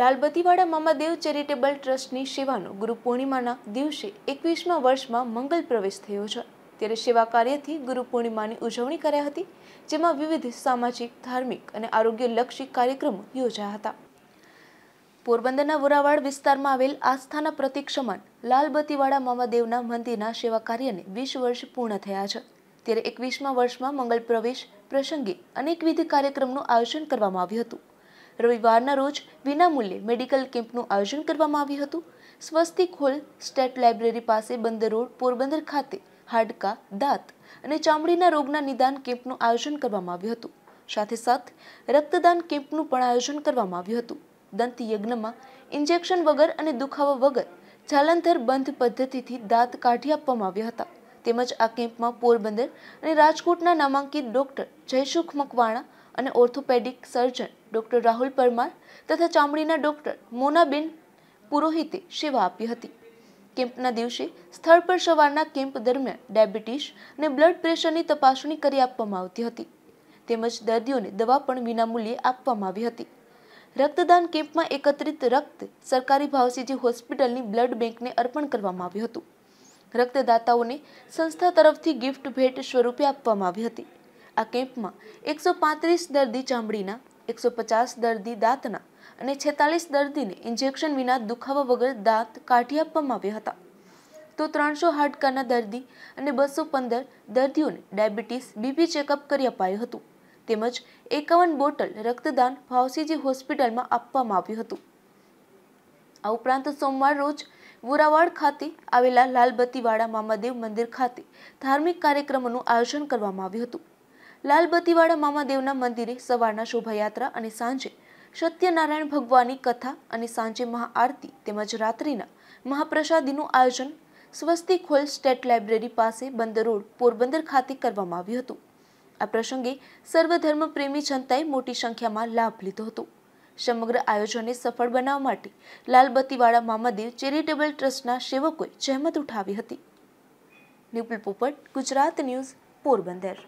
લાલબતીવાડા Mamadev charitable ટ્રસ્ટની સેવાનો ગુરુ પૂર્ણિમાના દિવસે એકવીસમા વર્ષમાં મંગલ પ્રવેશ થયો છે ત્યારે સેવા કાર્યથી ગુરુ પૂર્ણિમાની ઉજવણી કર્યા હતી જેમાં વિવિધ સામાજિક ધાર્મિક અને આરોગ્યલક્ષી કાર્યક્રમો યોજાયા હતા પોરબંદરના વોરાવાડ વિસ્તારમાં આવેલ આસ્થાના પ્રતિક સમાન લાલબતીવાડા મામાદેવના મંદિરના સેવા કાર્યને વીસ વર્ષ પૂર્ણ થયા છે ત્યારે એકવીસમા વર્ષમાં મંગલ પ્રવેશ પ્રસંગે અનેકવિધ કાર્યક્રમનું આયોજન કરવામાં આવ્યું હતું રવિવારના રોજ વિનામૂલ્યે મેડિકલ કેમ્પનું આયોજન કરવામાં આવ્યું હતું સ્વસ્તિક હોલ સ્ટેટ લાઇબ્રેરી પાસે બંદર રોડ પોરબંદર ખાતે હાડકા દાંત અને ચામડીના રોગના નિદાન કેમ્પનું આયોજન કરવામાં આવ્યું હતું સાથે સાથે રક્તદાન કેમ્પનું પણ આયોજન કરવામાં આવ્યું હતું દંત યજ્ઞમાં ઇન્જેક્શન વગર અને દુખાવા વગર જાલંધર બંધ પદ્ધતિથી દાંત કાઢી આપવામાં આવ્યા હતા તેમજ આ કેમ્પમાં પોરબંદર અને રાજકોટના નામાંકિત ડોક્ટર જયસુખ મકવાણા અને orthopedic surgeon doctor Rahul Parmar તથા ચામડીના ડૉક્ટર મોનાબેન પુરોહિતે સેવા આપી હતી કેમ્પના દિવસે સ્થળ પર સવારના કેમ્પ દરમિયાન ડાયાબિટીસ અને બ્લડ પ્રેશરની તપાસણી કરી આપવામાં આવતી હતી તેમજ દર્દીઓને દવા પણ વિનામૂલ્યે આપવામાં આવી હતી રક્તદાન કેમ્પમાં એકત્રિત રક્ત સરકારી ભાવસીજી હોસ્પિટલની બ્લડ બેંકને અર્પણ કરવામાં આવ્યું હતું રક્તદાતાઓને સંસ્થા તરફથી ગિફ્ટ ભેટ સ્વરૂપે આપવામાં આવી હતી આ કેમ્પમાં એકસો પાંત્રીસ દર્દી ચામડીના એકસો પચાસ દર્દી દાંતના અને છેતાલીસ દર્દીને ઇન્જેક્શન વિના દુખાવા વગર દાંત કાઢી આપવામાં આવ્યા હતા તો ત્રણસો હાડકાના દર્દી અને બસો પંદર દર્દીઓને ડાયાબિટીસ બીપી ચેકઅપ કરી અપાયું હતું તેમજ એકાવન બોટલ રક્તદાન ફાવસીજી હોસ્પિટલમાં આપવામાં આવ્યું હતું આ ઉપરાંત સોમવાર રોજ વુરાવાડ ખાતે આવેલા લાલબત્તીવાડા મામાદેવ મંદિર ખાતે ધાર્મિક કાર્યક્રમોનું આયોજન કરવામાં આવ્યું હતું લાલબતીવાળા મામાદેવના મંદિરે સવારના શોભાયાત્રા અને સાંજે સત્યનારાયણ ભગવાનની કથા અને સાંજે મહાઆરતી તેમજ રાત્રિના મહાપ્રસાદીનું આયોજન સ્વસ્તિક હોલ સ્ટેટ લાઇબ્રેરી પાસે બંદર રોડ પોરબંદર ખાતે કરવામાં આવ્યું હતું આ પ્રસંગે સર્વધર્મ પ્રેમી જનતાએ મોટી સંખ્યામાં લાભ લીધો હતો સમગ્ર આયોજનને સફળ બનાવવા માટે લાલબત્તીવાળા મામાદેવ ચેરિટેબલ ટ્રસ્ટના સેવકોએ જહેમત ઉઠાવી હતી ન્યુપલ પોપટ ગુજરાત ન્યૂઝ પોરબંદર